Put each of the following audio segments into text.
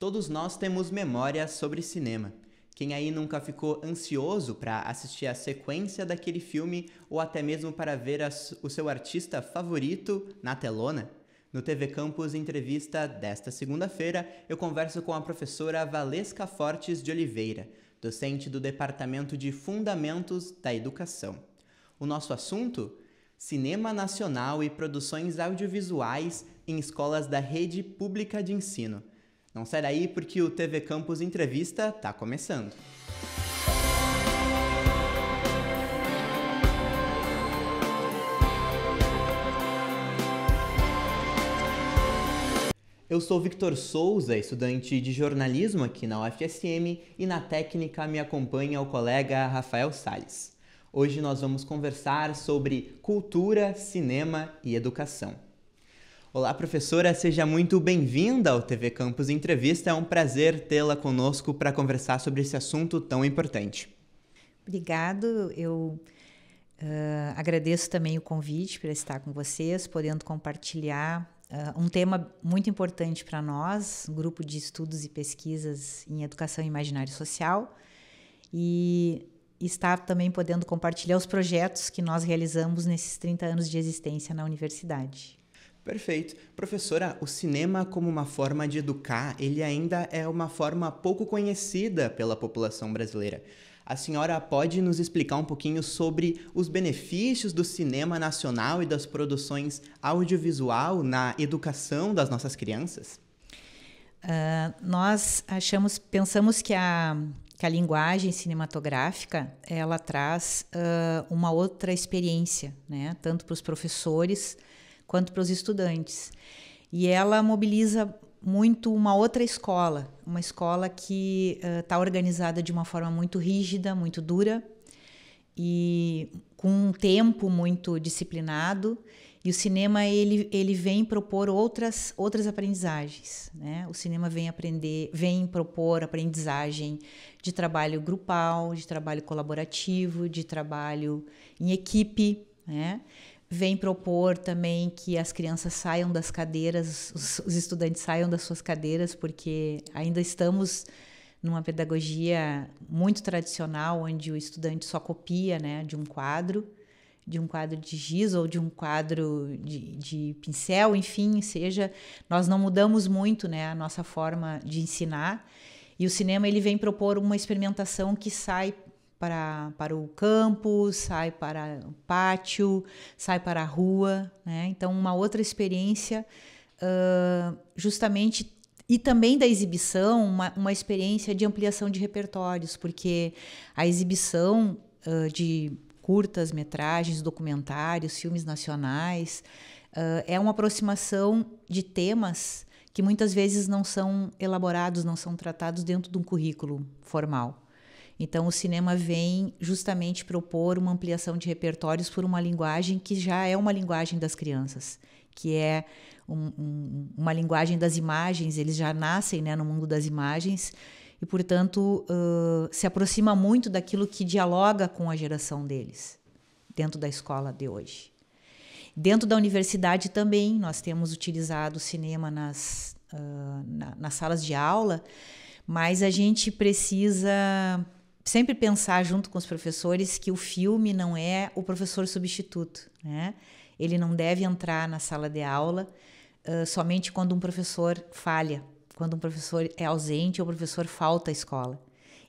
Todos nós temos memórias sobre cinema. Quem aí nunca ficou ansioso para assistir a sequência daquele filme ou até mesmo para ver o seu artista favorito na telona? No TV Campus Entrevista desta segunda-feira, eu converso com a professora Valesca Fortes de Oliveira, docente do Departamento de Fundamentos da Educação. O nosso assunto? Cinema Nacional e produções audiovisuais em escolas da rede pública de ensino. Não sai daí porque o TV Campus Entrevista está começando. Eu sou Victor Souza, estudante de jornalismo aqui na UFSM e na técnica me acompanha o colega Rafael Sales. Hoje nós vamos conversar sobre cultura, cinema e educação. Olá, professora, seja muito bem-vinda ao TV Campus Entrevista. É um prazer tê-la conosco para conversar sobre esse assunto tão importante. Obrigado, eu uh, agradeço também o convite para estar com vocês, podendo compartilhar uh, um tema muito importante para nós, um grupo de estudos e pesquisas em educação e imaginário social, e estar também podendo compartilhar os projetos que nós realizamos nesses 30 anos de existência na universidade. Perfeito. Professora, o cinema como uma forma de educar, ele ainda é uma forma pouco conhecida pela população brasileira. A senhora pode nos explicar um pouquinho sobre os benefícios do cinema nacional e das produções audiovisual na educação das nossas crianças? Uh, nós achamos, pensamos que a, que a linguagem cinematográfica ela traz uh, uma outra experiência, né? tanto para os professores quanto para os estudantes. E ela mobiliza muito uma outra escola, uma escola que está eh, uh, organizada de uma forma muito rígida, muito dura e com um tempo muito disciplinado. E o cinema ele, ele vem propor outras outras aprendizagens, né? O cinema vem aprender, vem propor aprendizagem de trabalho grupal, de trabalho colaborativo, de trabalho em equipe, né? vem propor também que as crianças saiam das cadeiras, os, os, estudantes saiam das suas cadeiras, porque ainda estamos numa pedagogia muito tradicional, onde o estudante só copia né, de um quadro, de um quadro de giz ou de um quadro de, de pincel, enfim, seja, nós não mudamos muito né, a nossa forma de ensinar. E o cinema ele vem propor uma experimentação que sai para, para o campo, sai para o pátio, sai para a rua, né? Então, uma outra experiência, uh, justamente, e também da exibição, uma, uma experiência de ampliação de repertórios, porque a exibição uh, de curtas, metragens, documentários, filmes nacionais, uh, é uma aproximação de temas que muitas vezes não são elaborados, não são tratados dentro de um currículo formal. Então, o cinema vem justamente propor uma ampliação de repertórios por uma linguagem que já é uma linguagem das crianças, que é um, um, uma linguagem das imagens, eles já nascem né, no mundo das imagens e, portanto, uh, se aproxima muito daquilo que dialoga com a geração deles, dentro da escola de hoje. Dentro da universidade também, nós temos utilizado o cinema nas, uh, na, nas salas de aula, mas a gente precisa sempre pensar junto com os professores que o filme não é o professor substituto, né? Ele não deve entrar na sala de aula uh, somente quando um professor falha, quando um professor é ausente ou o professor falta à escola.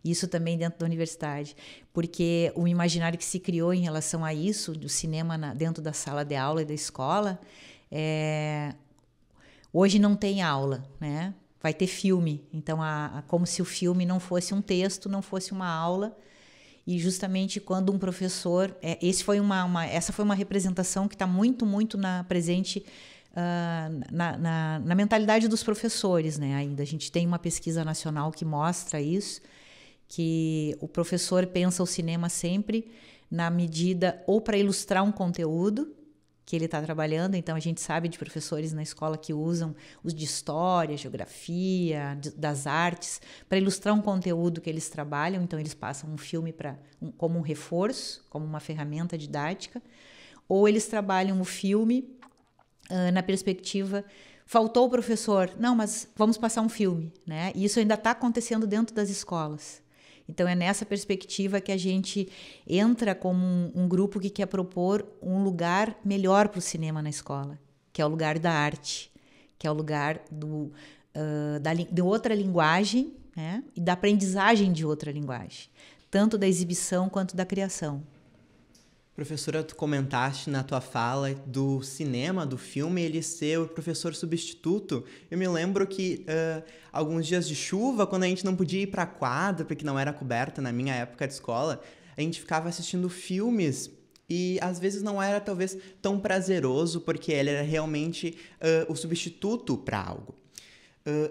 Isso também dentro da universidade, porque o imaginário que se criou em relação a isso, do cinema na, dentro da sala de aula e da escola, é, Hoje não tem aula, né? vai ter filme. Então, a, a, como se o filme não fosse um texto, não fosse uma aula. E justamente quando um professor, é, esse foi uma, uma, essa foi uma representação que está muito, muito na presente uh, na, na, na, mentalidade dos professores, né? Ainda a gente tem uma pesquisa nacional que mostra isso, que o professor pensa o cinema sempre na medida ou para ilustrar um conteúdo, que ele está trabalhando, então a gente sabe de professores na escola que usam os de história, geografia, de, das artes, para ilustrar um conteúdo que eles trabalham, então eles passam um filme para um, como um reforço, como uma ferramenta didática, ou eles trabalham o filme uh, na perspectiva faltou o professor, não, mas vamos passar um filme, né? E isso ainda está acontecendo dentro das escolas. Então é nessa perspectiva que a gente entra como um, um grupo que quer propor um lugar melhor para o cinema na escola, que é o lugar da arte, que é o lugar do, uh, da, de outra linguagem né? e da aprendizagem de outra linguagem, tanto da exibição quanto da criação. Professora, tu comentaste na tua fala do cinema, do filme, ele ser o professor substituto. Eu me lembro que uh, alguns dias de chuva, quando a gente não podia ir para quadra, porque não era coberta na minha época de escola, a gente ficava assistindo filmes e às vezes não era talvez tão prazeroso porque ele era realmente uh, o substituto para algo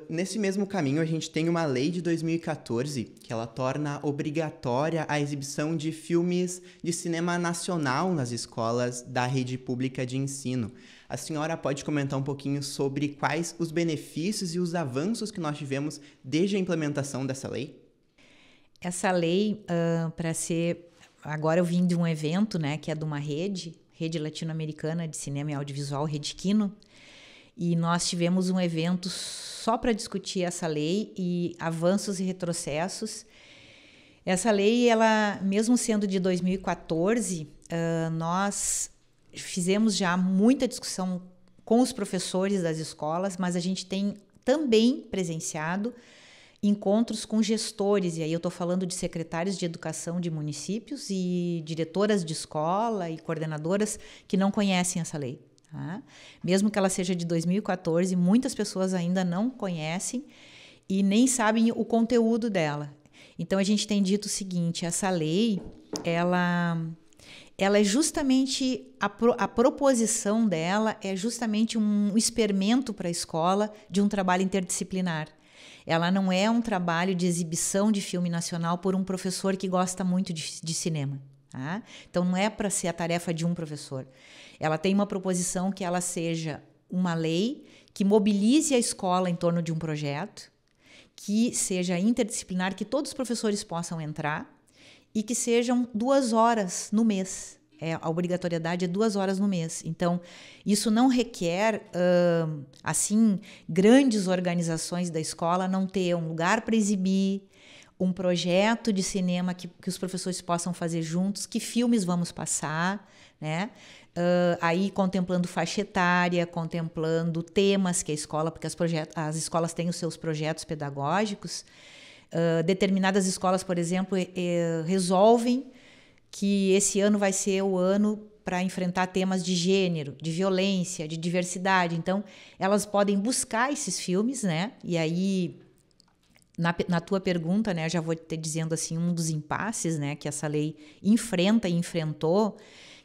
nesse mesmo caminho, a gente tem uma lei de 2014 que ela torna obrigatória a exibição de filmes de cinema nacional nas escolas da rede pública de ensino. A senhora pode comentar um pouquinho sobre quais os benefícios e os avanços que nós tivemos desde a implementação dessa lei? Essa lei, uh, para ser. Agora eu vim de um evento, né, que é de uma rede, Rede Latino-Americana de Cinema e Audiovisual, Rede Quino e nós tivemos um evento só para discutir essa lei e avanços e retrocessos. Essa lei, ela, mesmo sendo de 2014, uh, nós fizemos já muita discussão com os professores das escolas, mas a gente tem também presenciado encontros com gestores, e aí eu estou falando de secretários de educação de municípios e diretoras de escola e coordenadoras que não conhecem essa lei. Tá? Mesmo que ela seja de 2014, muitas pessoas ainda não conhecem e nem sabem o conteúdo dela. Então a gente tem dito o seguinte: essa lei, ela, ela é justamente a, pro, a proposição dela é justamente um experimento para a escola de um trabalho interdisciplinar. Ela não é um trabalho de exibição de filme nacional por um professor que gosta muito de, de cinema. Tá? Então não é para ser a tarefa de um professor. Ela tem uma proposição que ela seja uma lei que mobilize a escola em torno de um projeto, que seja interdisciplinar, que todos os professores possam entrar e que sejam duas horas no mês. É, a obrigatoriedade é duas horas no mês. Então, isso não requer, uh, assim, grandes organizações da escola não ter um lugar para exibir, um projeto de cinema que, que os professores possam fazer juntos, que filmes vamos passar, né? Uh, aí contemplando faixa etária, contemplando temas que a escola, porque as, as escolas têm os seus projetos pedagógicos. Uh, determinadas escolas, por exemplo, eh, eh, resolvem que esse ano vai ser o ano para enfrentar temas de gênero, de violência, de diversidade. Então, elas podem buscar esses filmes, né? E aí na, na tua pergunta, né, já vou te dizendo assim, um dos impasses, né, que essa lei enfrenta e enfrentou,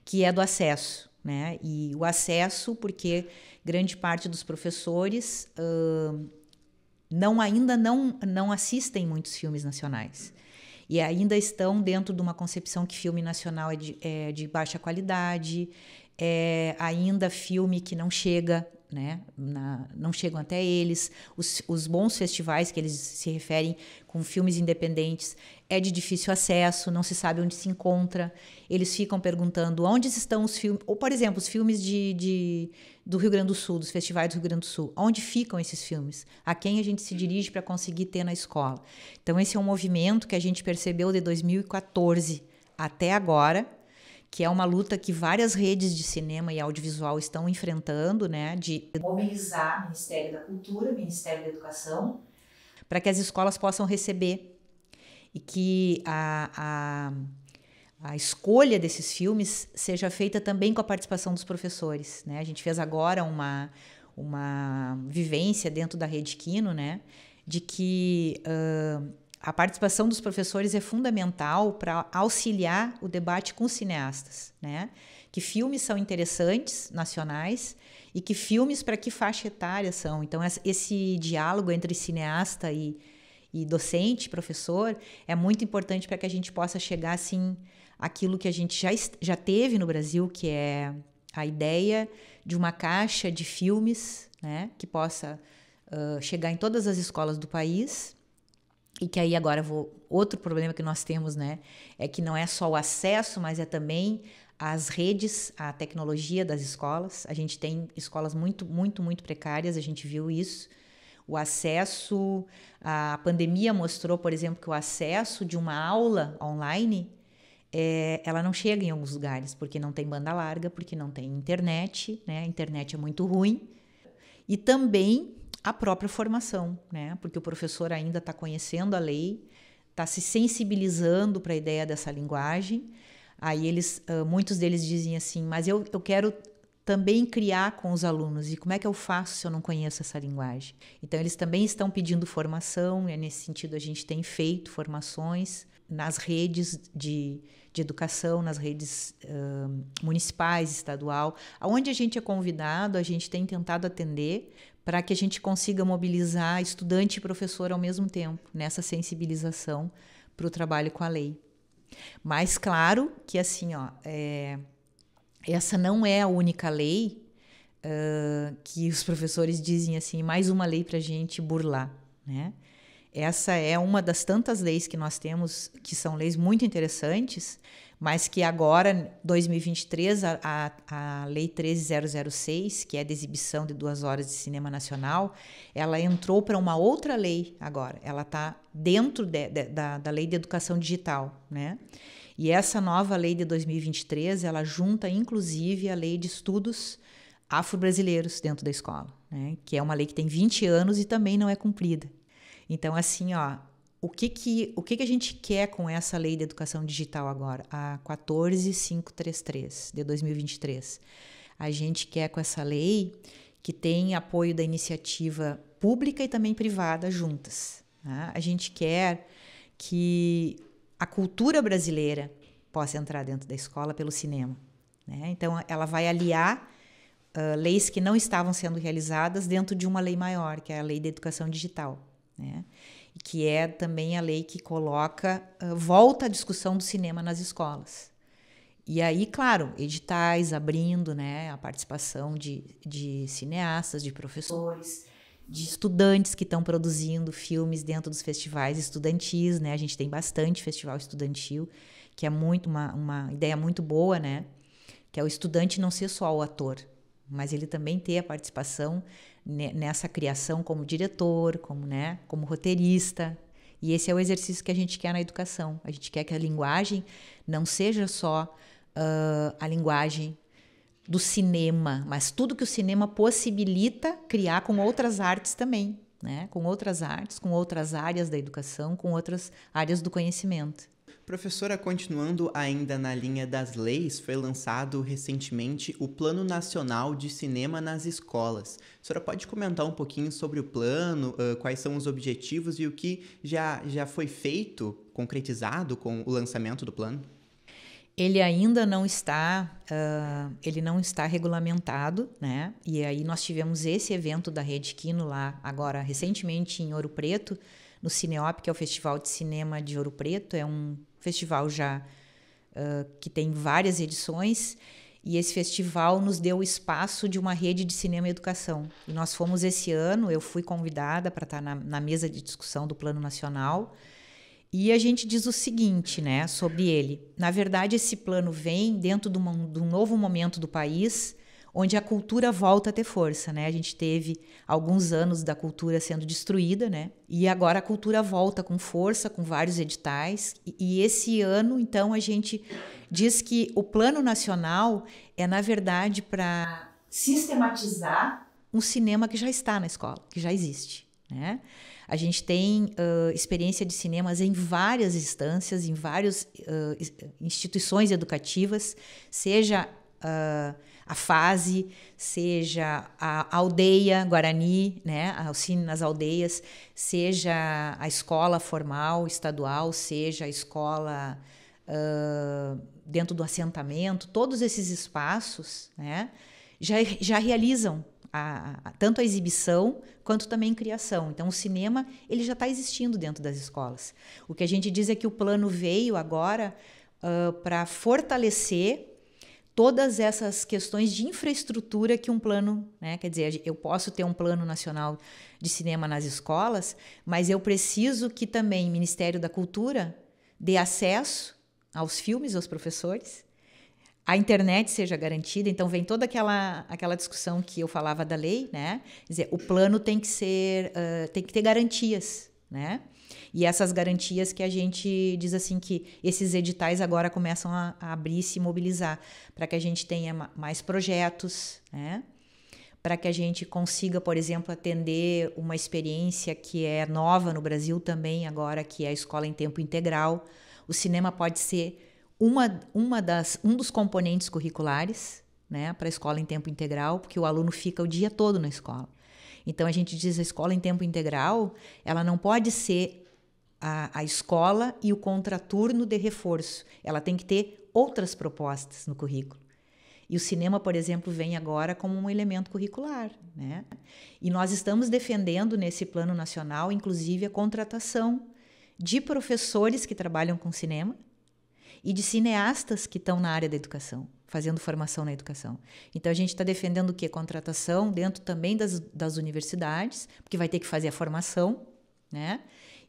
que é do acesso, né, e o acesso porque grande parte dos professores uh, não ainda não, não assistem muitos filmes nacionais e ainda estão dentro de uma concepção que filme nacional é de, é de baixa qualidade, é ainda filme que não chega né? Na, não chegam até eles. Os, os, bons festivais que eles se referem com filmes independentes é de difícil acesso, não se sabe onde se encontra. Eles ficam perguntando onde estão os filmes, ou por exemplo, os filmes de, de do Rio Grande do Sul, dos festivais do Rio Grande do Sul, onde ficam esses filmes? A quem a gente se dirige para conseguir ter na escola? Então esse é um movimento que a gente percebeu de 2014 até agora que é uma luta que várias redes de cinema e audiovisual estão enfrentando, né, de mobilizar o Ministério da Cultura, o Ministério da Educação, para que as escolas possam receber e que a, a, a, escolha desses filmes seja feita também com a participação dos professores, né? A gente fez agora uma uma vivência dentro da rede Kino, né, de que uh, a participação dos professores é fundamental para auxiliar o debate com os cineastas, né? Que filmes são interessantes nacionais e que filmes para que faixa etária são. Então esse diálogo entre cineasta e, e docente, professor, é muito importante para que a gente possa chegar assim aquilo que a gente já, já teve no Brasil, que é a ideia de uma caixa de filmes, né? Que possa uh, chegar em todas as escolas do país e que aí agora vou. Outro problema que nós temos, né? É que não é só o acesso, mas é também as redes, a tecnologia das escolas. A gente tem escolas muito, muito, muito precárias, a gente viu isso. O acesso, a pandemia mostrou, por exemplo, que o acesso de uma aula online é, ela não chega em alguns lugares, porque não tem banda larga, porque não tem internet, né? A internet é muito ruim. E também a própria formação, né? Porque o professor ainda está conhecendo a lei, está se sensibilizando para a ideia dessa linguagem. Aí eles, muitos deles dizem assim, mas eu, eu quero também criar com os alunos. E como é que eu faço se eu não conheço essa linguagem? Então, eles também estão pedindo formação, e né? nesse sentido a gente tem feito formações nas redes de, de educação, nas redes uh, municipais, estadual. Onde a gente é convidado, a gente tem tentado atender, para que a gente consiga mobilizar estudante e professor ao mesmo tempo nessa sensibilização para o trabalho com a lei. Mas claro que assim, ó, é, essa não é a única lei uh, que os professores dizem assim, mais uma lei para a gente burlar, né? Essa é uma das tantas leis que nós temos que são leis muito interessantes, mas que agora, 2023, a, a, a Lei 13006, que é de exibição de duas horas de cinema nacional, ela entrou para uma outra lei agora. Ela está dentro de, de, da, da Lei de Educação Digital, né? E essa nova lei de 2023, ela junta, inclusive, a lei de estudos afro-brasileiros dentro da escola, né? que é uma lei que tem 20 anos e também não é cumprida. Então, assim, ó, o que que, o que que a gente quer com essa lei de educação digital agora, a 14533 de 2023? A gente quer com essa lei que tem apoio da iniciativa pública e também privada juntas. Né? A gente quer que a cultura brasileira possa entrar dentro da escola pelo cinema. Né? Então, ela vai aliar uh, leis que não estavam sendo realizadas dentro de uma lei maior, que é a lei de educação digital. Né? que é também a lei que coloca, volta a discussão do cinema nas escolas. E aí, claro, editais abrindo né, a participação de, de cineastas, de professores, de estudantes que estão produzindo filmes dentro dos festivais estudantis, né? A gente tem bastante festival estudantil, que é muito uma, uma ideia muito boa, né? Que é o estudante não ser só o ator, mas ele também ter a participação nessa criação como diretor, como, né, como roteirista. E esse é o exercício que a gente quer na educação. A gente quer que a linguagem não seja só uh, a linguagem do cinema, mas tudo que o cinema possibilita criar com outras artes também, né? com outras artes, com outras áreas da educação, com outras áreas do conhecimento. Professora, continuando ainda na linha das leis, foi lançado recentemente o Plano Nacional de Cinema nas Escolas. A senhora pode comentar um pouquinho sobre o plano, uh, quais são os objetivos e o que já, já foi feito, concretizado com o lançamento do plano? Ele ainda não está, uh, ele não está regulamentado, né? E aí nós tivemos esse evento da Rede Kino lá agora recentemente em Ouro Preto, no Cineop, que é o Festival de Cinema de Ouro Preto, é um festival já uh, que tem várias edições. E esse festival nos deu o espaço de uma rede de cinema e educação. E nós fomos esse ano, eu fui convidada para estar tá na, na, mesa de discussão do Plano Nacional. E a gente diz o seguinte, né, sobre ele. Na verdade, esse plano vem dentro de, uma, de um novo momento do país, onde a cultura volta a ter força, né? A gente teve alguns anos da cultura sendo destruída, né? E agora a cultura volta com força, com vários editais. E, e esse ano, então, a gente diz que o plano nacional é, na verdade, para sistematizar um cinema que já está na escola, que já existe, né? A gente tem uh, experiência de cinemas em várias instâncias, em várias uh, instituições educativas, seja uh, a fase, seja a aldeia guarani, né, o cine nas aldeias, seja a escola formal estadual, seja a escola uh, dentro do assentamento, todos esses espaços, né, já, já realizam a, a, tanto a exibição quanto também a criação. Então, o cinema ele já está existindo dentro das escolas. O que a gente diz é que o plano veio agora uh, para fortalecer todas essas questões de infraestrutura que um plano, né? Quer dizer, eu posso ter um plano nacional de cinema nas escolas, mas eu preciso que também o Ministério da Cultura dê acesso aos filmes, aos professores, a internet seja garantida. Então vem toda aquela aquela discussão que eu falava da lei, né? Quer dizer, o plano tem que ser, uh, tem que ter garantias né? E essas garantias que a gente diz assim que esses editais agora começam a, a abrir e se mobilizar para que a gente tenha mais projetos, né? Para que a gente consiga, por exemplo, atender uma experiência que é nova no Brasil também agora, que é a escola em tempo integral. O cinema pode ser uma, uma das, um dos componentes curriculares, né, para a escola em tempo integral, porque o aluno fica o dia todo na escola. Então a gente diz a escola em tempo integral, ela não pode ser a, a escola e o contraturno de reforço. Ela tem que ter outras propostas no currículo. E o cinema, por exemplo, vem agora como um elemento curricular. Né? E nós estamos defendendo nesse plano nacional, inclusive, a contratação de professores que trabalham com cinema e de cineastas que estão na área da educação, fazendo formação na educação. Então a gente está defendendo o quê? Contratação dentro também das, das universidades, porque vai ter que fazer a formação, né?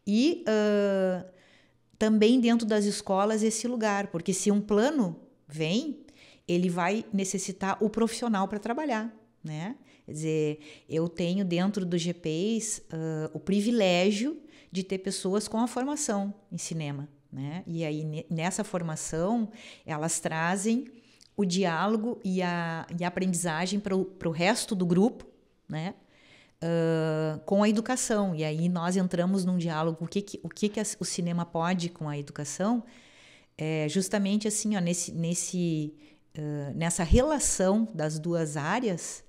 E uh, também dentro das escolas esse lugar, porque se um plano vem, ele vai necessitar o profissional para trabalhar, né? Quer dizer, eu tenho dentro do GPs uh, o privilégio de ter pessoas com a formação em cinema. Né? E aí, nessa formação, elas trazem o diálogo e a, e a aprendizagem para o resto do grupo, né? Uh, com a educação. E aí nós entramos num diálogo, o que, que o, que, que a, o cinema pode com a educação, é justamente assim, ó, nesse, nesse, uh, nessa relação das duas áreas,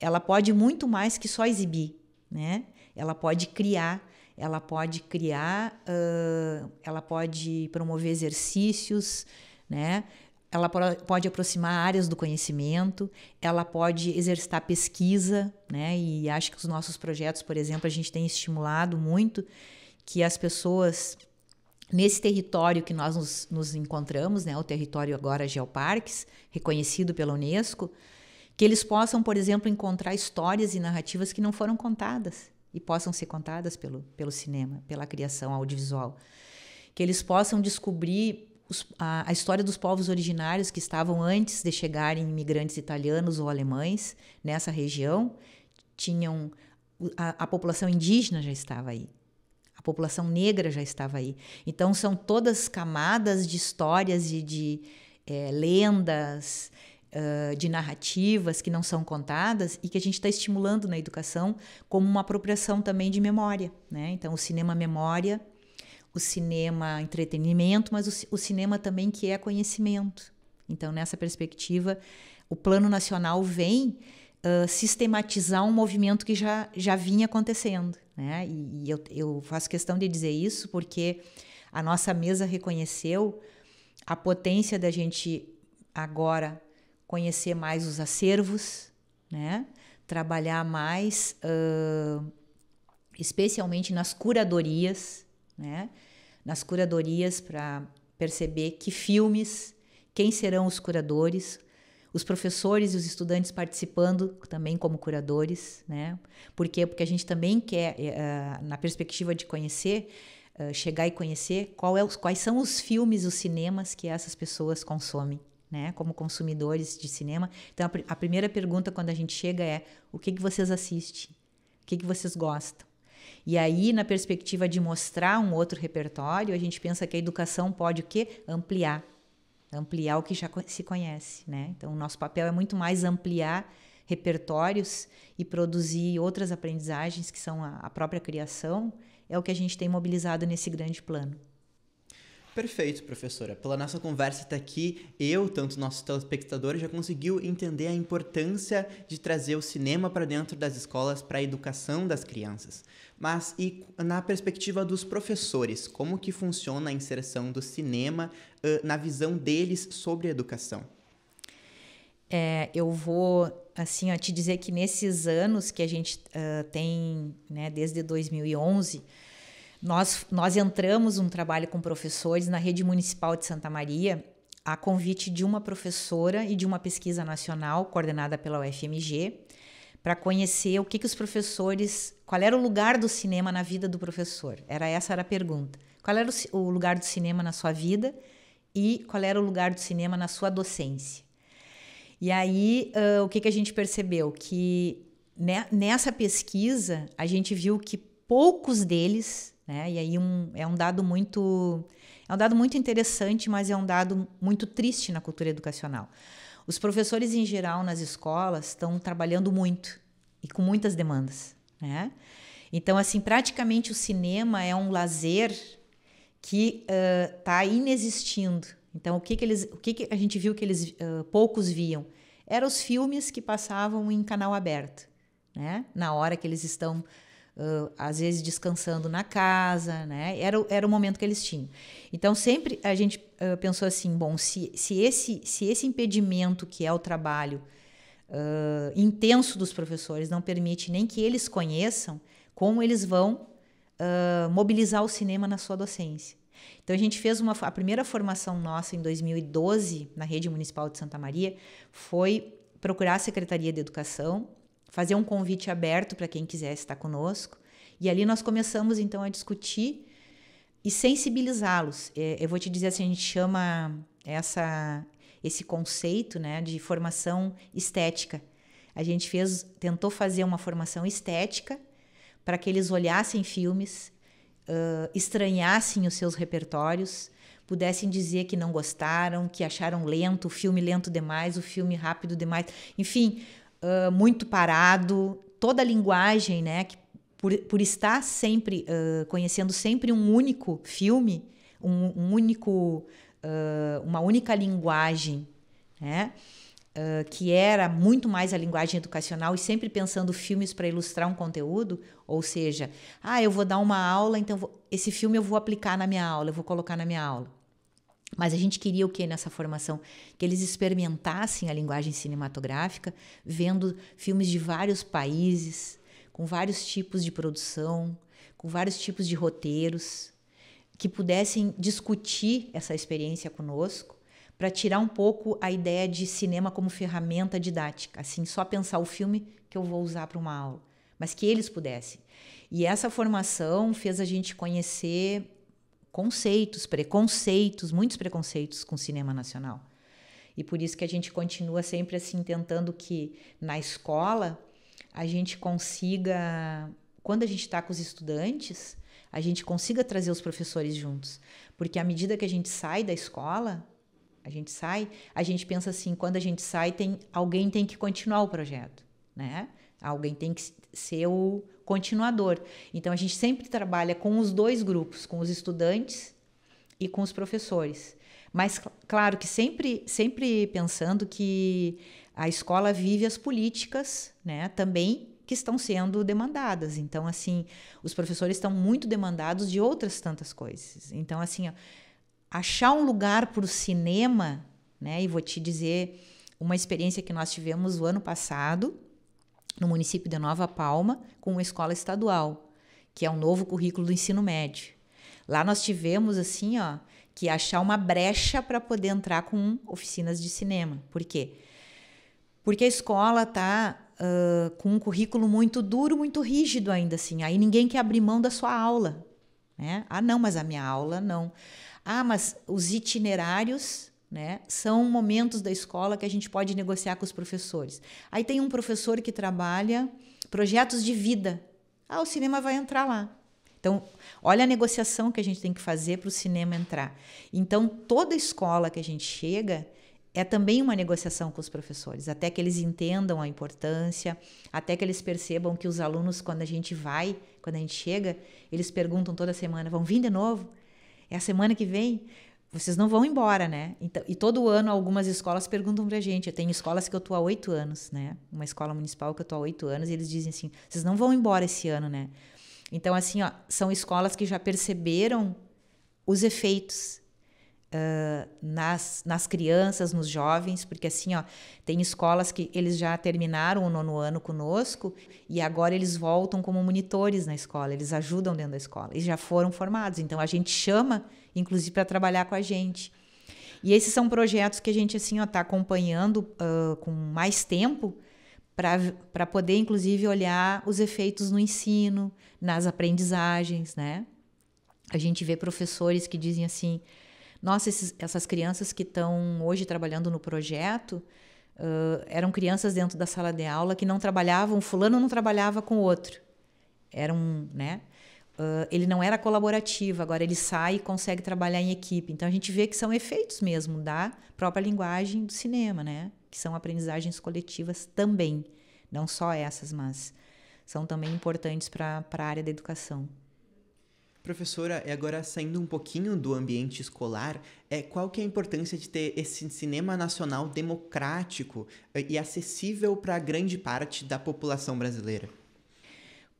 ela pode muito mais que só exibir, né? Ela pode criar ela pode criar, uh, ela pode promover exercícios, né? ela pode aproximar áreas do conhecimento, ela pode exercitar pesquisa, né? E acho que os nossos projetos, por exemplo, a gente tem estimulado muito que as pessoas nesse território que nós nos, nos encontramos, né? O território agora Geoparques, reconhecido pela UNESCO, que eles possam, por exemplo, encontrar histórias e narrativas que não foram contadas e possam ser contadas pelo, pelo cinema, pela criação audiovisual. Que eles possam descobrir os, a, a, história dos povos originários que estavam antes de chegarem imigrantes italianos ou alemães nessa região. Tinham a, a população indígena já estava aí. A população negra já estava aí. Então, são todas camadas de histórias e de é, lendas de narrativas que não são contadas e que a gente está estimulando na educação como uma apropriação também de memória. Né? Então, o cinema memória, o cinema entretenimento, mas o, o cinema também que é conhecimento. Então, nessa perspectiva, o Plano Nacional vem uh, sistematizar um movimento que já, já vinha acontecendo. Né? E, e eu, eu faço questão de dizer isso porque a nossa mesa reconheceu a potência da gente agora conhecer mais os acervos, né? trabalhar mais, uh, especialmente nas curadorias, né? nas curadorias para perceber que filmes, quem serão os curadores, os professores e os estudantes participando também como curadores, né? Por quê? Porque a gente também quer, uh, na perspectiva de conhecer, uh, chegar e conhecer é os, quais são os filmes, os cinemas que essas pessoas consomem né, como consumidores de cinema. Então, a, pr a, primeira pergunta quando a gente chega é: o que, que vocês assistem? O que, que vocês gostam? E aí, na perspectiva de mostrar um outro repertório, a gente pensa que a educação pode o quê? Ampliar. Ampliar o que já se conhece, né? Então, o nosso papel é muito mais ampliar repertórios e produzir outras aprendizagens que são a, a própria criação, é o que a gente tem mobilizado nesse grande plano. Perfeito, professora. Pela nossa conversa até aqui, eu, tanto nosso telespectador, já conseguiu entender a importância de trazer o cinema para dentro das escolas para a educação das crianças. Mas e na perspectiva dos professores, como que funciona a inserção do cinema uh, na visão deles sobre a educação? É, eu vou assim ó, te dizer que nesses anos que a gente uh, tem, né, desde 2011 nós, nós entramos um trabalho com professores na rede municipal de Santa Maria, a convite de uma professora e de uma pesquisa nacional coordenada pela UFMG, para conhecer o que, que os professores, qual era o lugar do cinema na vida do professor. Era essa era a pergunta. Qual era o, o lugar do cinema na sua vida e qual era o lugar do cinema na sua docência? E aí, uh, o que, que a gente percebeu? Que ne né, nessa pesquisa, a gente viu que poucos deles né? E aí um, é um dado muito é um dado muito interessante, mas é um dado muito triste na cultura educacional. Os professores em geral nas escolas estão trabalhando muito e com muitas demandas, né? Então assim praticamente o cinema é um lazer que está uh, inexistindo. Então o que que eles o que, que a gente viu que eles uh, poucos viam eram os filmes que passavam em canal aberto, né? Na hora que eles estão uh, às vezes descansando na casa, né? Era, era o momento que eles tinham. Então sempre a gente uh, pensou assim, bom, se, se, esse, se esse impedimento que é o trabalho uh, intenso dos professores não permite nem que eles conheçam, como eles vão mobilizar o cinema na sua docência? Então a gente fez uma a primeira formação nossa em 2012 na rede municipal de Santa Maria foi procurar a Secretaria de Educação fazer um convite aberto para quem quisesse estar conosco. E ali nós começamos então a discutir e sensibilizá-los. É, eu vou te dizer assim, a gente chama essa esse conceito, né, de formação estética. A gente fez, tentou fazer uma formação estética para que eles olhassem filmes, uh, estranhassem os seus repertórios, pudessem dizer que não gostaram, que acharam lento, o filme lento demais, o filme rápido demais, enfim, uh, muito parado, toda a linguagem, né? Que por, por estar sempre uh, conhecendo sempre um único filme, um, um único, uh, uma única linguagem, né? Uh, que era muito mais a linguagem educacional e sempre pensando filmes para ilustrar um conteúdo, ou seja, ah, eu vou dar uma aula, então vou, esse filme eu vou aplicar na minha aula, eu vou colocar na minha aula. Mas a gente queria o que nessa formação? Que eles experimentassem a linguagem cinematográfica, vendo filmes de vários países, com vários tipos de produção, com vários tipos de roteiros, que pudessem discutir essa experiência conosco, para tirar um pouco a ideia de cinema como ferramenta didática, assim, só pensar o filme que eu vou usar para uma aula, mas que eles pudessem. E essa formação fez a gente conhecer conceitos, preconceitos, muitos preconceitos com o cinema nacional. E por isso que a gente continua sempre assim tentando que na escola a gente consiga, quando a gente está com os estudantes, a gente consiga trazer os professores juntos, porque à medida que a gente sai da escola, a gente sai, a gente pensa assim, quando a gente sai, tem alguém tem que continuar o projeto, né? Alguém tem que ser o continuador. Então a gente sempre trabalha com os dois grupos, com os estudantes e com os professores. Mas claro que sempre, sempre pensando que a escola vive as políticas, né, também que estão sendo demandadas. Então assim, os professores estão muito demandados de outras tantas coisas. Então assim, ó, achar um lugar para o cinema, né, e vou te dizer uma experiência que nós tivemos o ano passado, no município de Nova Palma, com uma escola estadual, que é um novo currículo do ensino médio. Lá nós tivemos assim, ó, que achar uma brecha para poder entrar com oficinas de cinema. Por quê? Porque a escola tá uh, com um currículo muito duro, muito rígido ainda assim. Aí ninguém quer abrir mão da sua aula, né? Ah, não, mas a minha aula não. Ah, mas os itinerários né? São momentos da escola que a gente pode negociar com os professores. Aí tem um professor que trabalha projetos de vida. Ah, o cinema vai entrar lá. Então, olha a negociação que a gente tem que fazer para o cinema entrar. Então, toda escola que a gente chega é também uma negociação com os professores, até que eles entendam a importância, até que eles percebam que os alunos, quando a gente vai, quando a gente chega, eles perguntam toda semana: vão vir de novo? É a semana que vem? vocês não vão embora, né? Então, e todo ano algumas escolas perguntam pra gente. Eu tenho escolas que eu tô há oito anos, né? Uma escola municipal que eu tô há oito anos, e eles dizem assim: vocês não vão embora esse ano, né? Então, assim, ó, são escolas que já perceberam os efeitos nas, nas crianças, nos jovens, porque assim, ó, tem escolas que eles já terminaram o nono ano conosco e agora eles voltam como monitores na escola, eles ajudam dentro da escola e já foram formados. Então a gente chama, inclusive, para trabalhar com a gente. E esses são projetos que a gente assim está acompanhando uh, com mais tempo para poder, inclusive, olhar os efeitos no ensino, nas aprendizagens, né? A gente vê professores que dizem assim: nossa, esses, essas crianças que estão hoje trabalhando no projeto uh, eram crianças dentro da sala de aula que não trabalhavam, fulano não trabalhava com o outro. Era um, né? Uh, ele não era colaborativo, agora ele sai e consegue trabalhar em equipe. Então a gente vê que são efeitos mesmo da própria linguagem do cinema, né? Que são aprendizagens coletivas também, não só essas, mas são também importantes para a área da educação. Professora, agora saindo um pouquinho do ambiente escolar, é, qual que é a importância de ter esse cinema nacional democrático eh, e acessível para grande parte da população brasileira?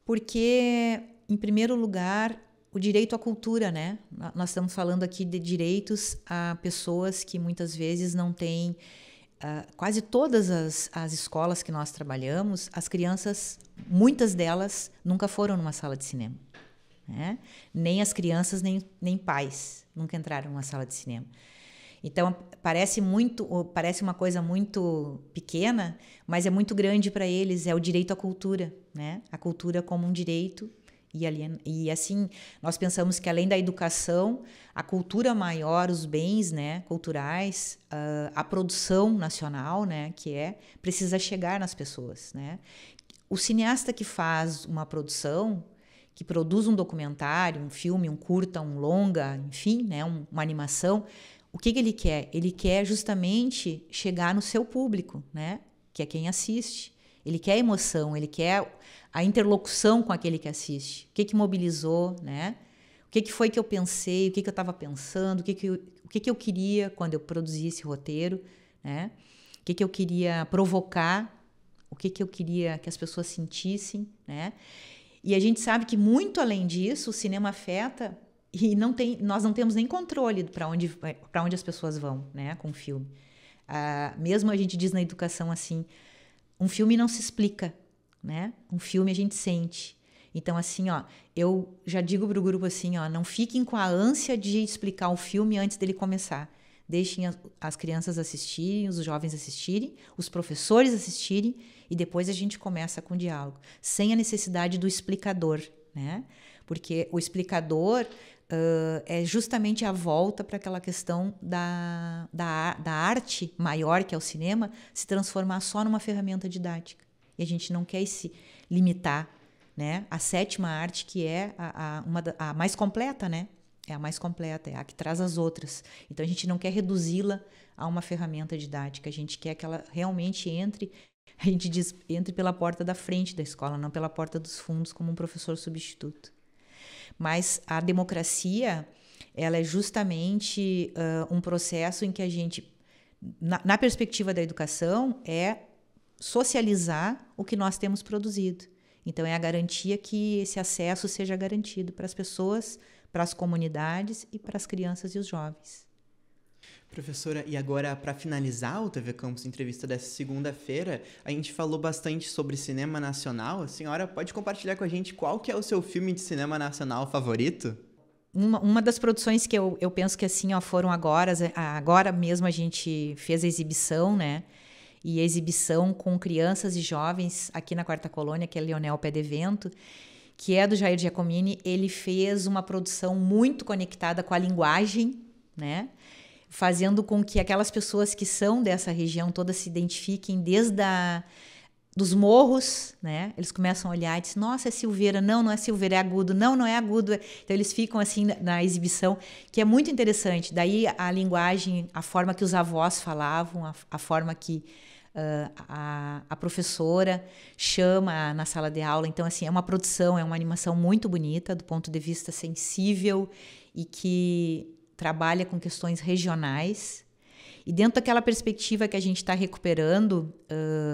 Porque, em primeiro lugar, o direito à cultura, né? Nós estamos falando aqui de direitos a pessoas que muitas vezes não têm. Uh, quase todas as, as escolas que nós trabalhamos, as crianças, muitas delas, nunca foram numa sala de cinema. Né? Nem as crianças, nem, nem pais nunca entraram numa sala de cinema. Então parece muito, parece uma coisa muito pequena, mas é muito grande para eles. É o direito à cultura, né? A cultura como um direito e, alien... e assim nós pensamos que além da educação, a cultura maior, os bens, né, culturais, ah, a produção nacional, né, que é precisa chegar nas pessoas, né? O cineasta que faz uma produção que produz um documentário, um filme, um curta, um longa, enfim, né, um, uma animação, o que, que ele quer? Ele quer justamente chegar no seu público, né, que é quem assiste. Ele quer a emoção, ele quer a interlocução com aquele que assiste. O que, que mobilizou, né? O que, que foi que eu pensei, o que, que eu estava pensando, o, que, que, eu, o que, que eu queria quando eu produzi esse roteiro, né? O que, que eu queria provocar, o que, que eu queria que as pessoas sentissem, né? E a gente sabe que muito além disso, o cinema afeta e não tem, nós não temos nem controle para onde, para onde as pessoas vão, né, com o filme. Ah, mesmo a gente diz na educação assim, um filme não se explica, né? Um filme a gente sente. Então assim, ó, eu já digo pro grupo assim, ó, não fiquem com a ânsia de explicar o filme antes dele começar deixem as crianças assistirem, os jovens assistirem, os professores assistirem e depois a gente começa com o diálogo, sem a necessidade do explicador, né? Porque o explicador uh, é justamente a volta para aquela questão da, da, da arte maior, que é o cinema, se transformar só numa ferramenta didática. E a gente não quer se limitar né? A sétima arte que é a, a, uma, a mais completa, né? É a mais completa, é a que traz as outras. Então a gente não quer reduzi-la a uma ferramenta didática, a gente quer que ela realmente entre, a gente diz, entre pela porta da frente da escola, não pela porta dos fundos como um professor substituto. Mas a democracia, ela é justamente uh, um processo em que a gente, na, na perspectiva da educação, é socializar o que nós temos produzido. Então é a garantia que esse acesso seja garantido para as pessoas para as comunidades e para as crianças e os jovens. Professora, e agora para finalizar o TV Campus entrevista dessa segunda-feira, a gente falou bastante sobre cinema nacional. A senhora pode compartilhar com a gente qual que é o seu filme de cinema nacional favorito? Uma, uma das produções que eu, eu penso que assim ó, foram agora, agora mesmo a gente fez a exibição, né? E a exibição com crianças e jovens aqui na Quarta Colônia, que é Leonel Pé de Vento que é do Jair Giacomini, ele fez uma produção muito conectada com a linguagem, né? Fazendo com que aquelas pessoas que são dessa região toda se identifiquem desde a dos morros, né? Eles começam a olhar e dizem, nossa, é Silveira, não, não é Silveira, é agudo, não, não é agudo. Então eles ficam assim na exibição, que é muito interessante. Daí a linguagem, a forma que os avós falavam, a, a forma que a, a, professora chama na sala de aula. Então, assim, é uma produção, é uma animação muito bonita do ponto de vista sensível e que trabalha com questões regionais. E dentro daquela perspectiva que a gente está recuperando,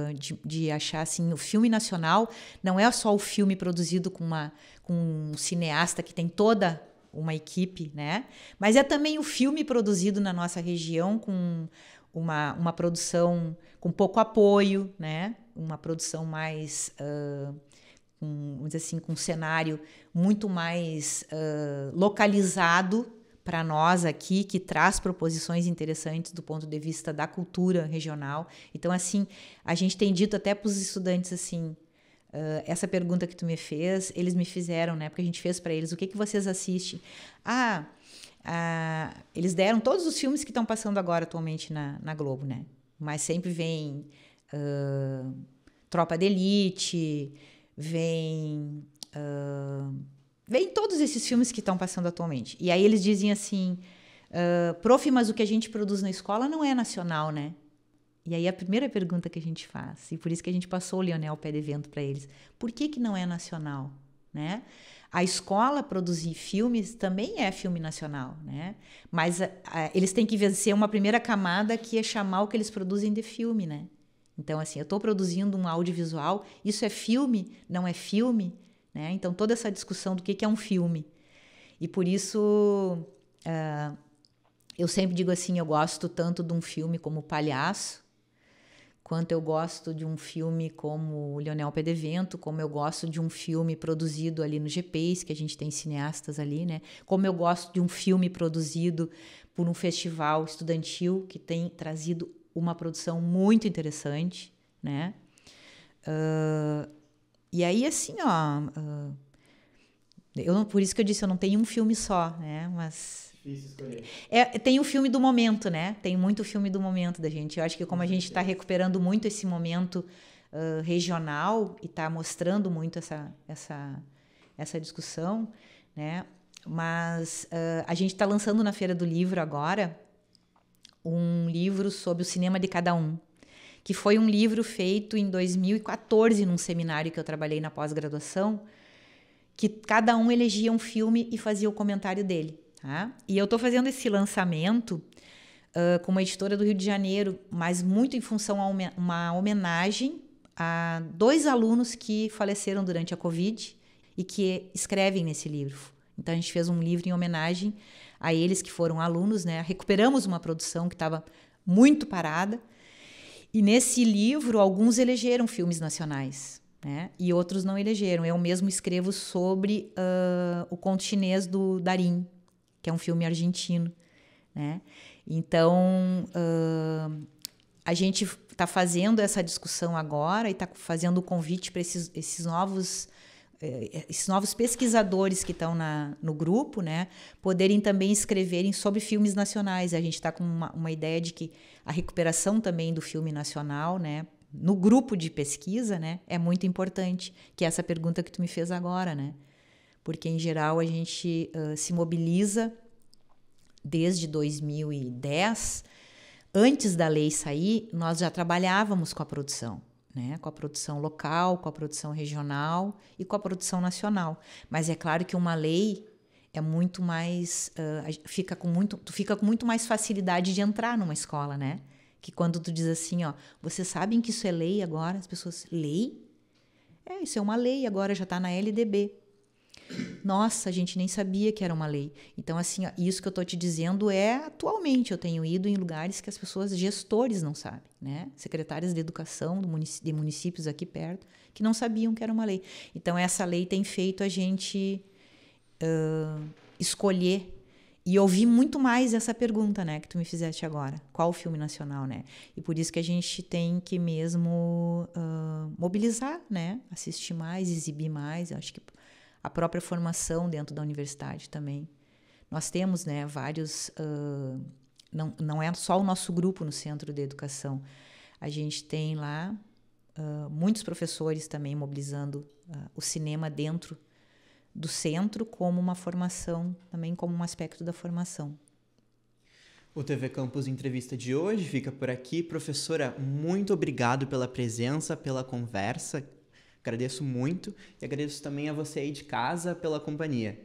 uh, de, de, achar assim, o filme nacional não é só o filme produzido com, uma, com um cineasta que tem toda uma equipe, né? Mas é também o filme produzido na nossa região com uma, uma produção com pouco apoio, né? Uma produção mais, uh, com, vamos dizer assim, com um cenário muito mais uh, localizado para nós aqui, que traz proposições interessantes do ponto de vista da cultura regional. Então, assim, a gente tem dito até para os estudantes assim, Uh, essa pergunta que tu me fez, eles me fizeram, né? Porque a gente fez para eles, o que que vocês assistem? Ah, ah, eles deram todos os filmes que estão passando agora atualmente na, na Globo, né? Mas sempre vem uh, Tropa de Elite, vem. Uh, vem todos esses filmes que estão passando atualmente. E aí eles dizem assim: uh, prof, mas o que a gente produz na escola não é nacional, né? E aí a primeira pergunta que a gente faz, e por isso que a gente passou o Leonel Pé de Vento para eles: por que, que não é nacional? né? A escola produzir filmes também é filme nacional, né? Mas a, eh, a, eh, eles têm que vencer uma primeira camada que é chamar o que eles produzem de filme, né? Então, assim, eu estou produzindo um audiovisual, isso é filme, não é filme, né? Então, toda essa discussão do que, que é um filme. E por isso, uh, eu sempre digo assim, eu gosto tanto de um filme como Palhaço, quanto eu gosto de um filme como o Leonel Pedevento, como eu gosto de um filme produzido ali no GPs, que a gente tem cineastas ali, né? Como eu gosto de um filme produzido por um festival estudantil que tem trazido uma produção muito interessante, né? Uh, e aí, assim, ó. Uh, eu por isso que eu disse, eu não tenho um filme só, né? Mas escolher. É, tem o filme do momento, né? Tem muito filme do momento da gente. Eu acho que como a gente está recuperando muito esse momento uh, regional e está mostrando muito essa, essa, essa discussão, né? Mas uh, a gente está lançando na Feira do Livro agora um livro sobre o cinema de cada um, que foi um livro feito em 2014 num seminário que eu trabalhei na pós-graduação, que cada um elegia um filme e fazia o comentário dele. Tá? E eu estou fazendo esse lançamento uh, com uma editora do Rio de Janeiro, mas muito em função a uma homenagem a dois alunos que faleceram durante a Covid e que escrevem nesse livro. Então a gente fez um livro em homenagem a eles que foram alunos, né? Recuperamos uma produção que estava muito parada. E nesse livro alguns elegeram filmes nacionais, né? E outros não elegeram. Eu mesmo escrevo sobre uh, o conto chinês do Darim, que é um filme argentino, né? Então uh, a gente está fazendo essa discussão agora e está fazendo o convite para esses, esses novos eh, esses novos pesquisadores que estão no grupo, né, poderem também escreverem sobre filmes nacionais. A gente está com uma, uma, ideia de que a recuperação também do filme nacional, né, no grupo de pesquisa, né, é muito importante. Que é essa pergunta que tu me fez agora, né? porque em geral a gente uh, se mobiliza desde 2010. Antes da lei sair, nós já trabalhávamos com a produção. Né, com a produção local, com a produção regional e com a produção nacional. Mas é claro que uma lei é muito mais uh, fica com muito tu fica com muito mais facilidade de entrar numa escola, né? Que quando tu diz assim, ó, vocês sabem que isso é lei agora, as pessoas lei? É, isso é uma lei agora já está na LDB. Nossa, a gente nem sabia que era uma lei. Então, assim, isso que eu estou te dizendo é atualmente. Eu tenho ido em lugares que as pessoas, gestores, não sabem, né? Secretárias de educação de municípios aqui perto, que não sabiam que era uma lei. Então, essa lei tem feito a gente uh, escolher e ouvir muito mais essa pergunta, né, que tu me fizeste agora. Qual o filme nacional, né? E por isso que a gente tem que mesmo uh, mobilizar, né? Assistir mais, exibir mais. Eu acho que a própria formação dentro da universidade também. Nós temos né, vários. Uh, não, não é só o nosso grupo no centro de educação. A gente tem lá uh, muitos professores também mobilizando uh, o cinema dentro do centro como uma formação, também como um aspecto da formação. O TV Campus Entrevista de hoje fica por aqui. Professora, muito obrigado pela presença, pela conversa. Agradeço muito e agradeço também a você aí de casa pela companhia.